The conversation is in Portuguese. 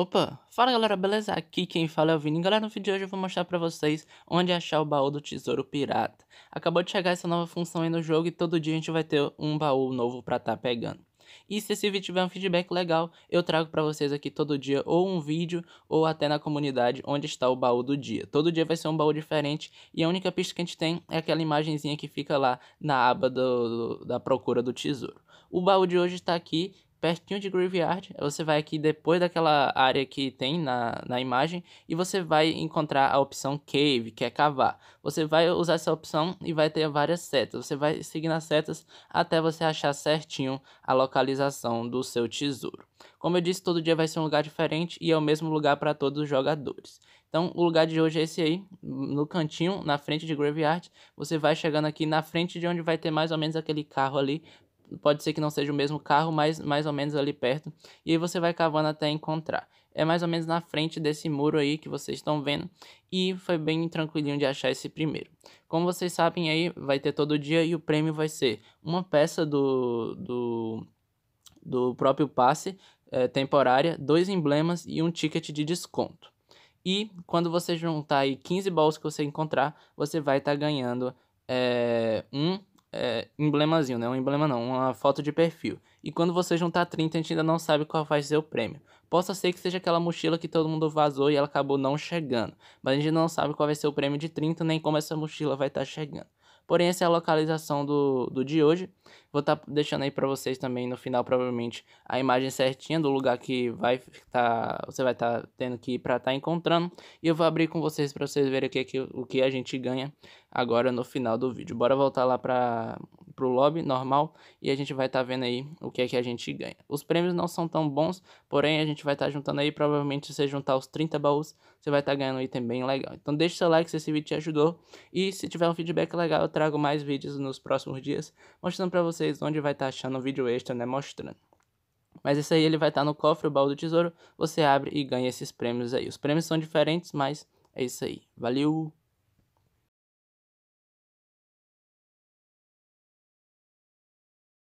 Opa, fala galera, beleza? Aqui quem fala é o Vini. Galera, no vídeo de hoje eu vou mostrar pra vocês onde achar o baú do tesouro pirata. Acabou de chegar essa nova função aí no jogo e todo dia a gente vai ter um baú novo pra tá pegando. E se esse vídeo tiver um feedback legal, eu trago pra vocês aqui todo dia ou um vídeo ou até na comunidade onde está o baú do dia. Todo dia vai ser um baú diferente e a única pista que a gente tem é aquela imagenzinha que fica lá na aba do, do, da procura do tesouro. O baú de hoje está aqui pertinho de Graveyard. Você vai aqui depois daquela área que tem na, na imagem e você vai encontrar a opção Cave, que é cavar. Você vai usar essa opção e vai ter várias setas. Você vai seguir as setas até você achar certinho a localização do seu tesouro. Como eu disse, todo dia vai ser um lugar diferente e é o mesmo lugar para todos os jogadores. Então, o lugar de hoje é esse aí, no cantinho, na frente de Graveyard. Você vai chegando aqui na frente de onde vai ter mais ou menos aquele carro ali pode ser que não seja o mesmo carro, mas mais ou menos ali perto. E aí você vai cavando até encontrar. É mais ou menos na frente desse muro aí que vocês estão vendo. E foi bem tranquilinho de achar esse primeiro. Como vocês sabem aí, vai ter todo dia e o prêmio vai ser uma peça do, do, do próprio passe é, temporária, dois emblemas e um ticket de desconto. E quando você juntar aí 15 balls que você encontrar, você vai estar tá ganhando é, um é, emblemazinho, né? Um emblema não, uma foto de perfil. E quando você juntar 30, a gente ainda não sabe qual vai ser o prêmio. Possa ser que seja aquela mochila que todo mundo vazou e ela acabou não chegando. Mas a gente não sabe qual vai ser o prêmio de 30, nem como essa mochila vai estar tá chegando. Porém, essa é a localização do, do de hoje. Vou estar tá deixando aí para vocês também no final, provavelmente, a imagem certinha do lugar que vai tá, você vai estar tá tendo que ir para estar tá encontrando. E eu vou abrir com vocês para vocês verem o é que, o que a gente ganha agora no final do vídeo. Bora voltar lá para para o lobby normal e a gente vai estar tá vendo aí o que é que a gente ganha. Os prêmios não são tão bons, porém a gente vai estar tá juntando aí, provavelmente se você juntar os 30 baús, você vai estar tá ganhando um item bem legal. Então deixa seu like se esse vídeo te ajudou e se tiver um feedback legal eu trago mais vídeos nos próximos dias, mostrando para vocês onde vai estar tá achando um vídeo extra, né, mostrando. Mas esse aí ele vai estar tá no cofre, o baú do tesouro, você abre e ganha esses prêmios aí. Os prêmios são diferentes, mas é isso aí. Valeu!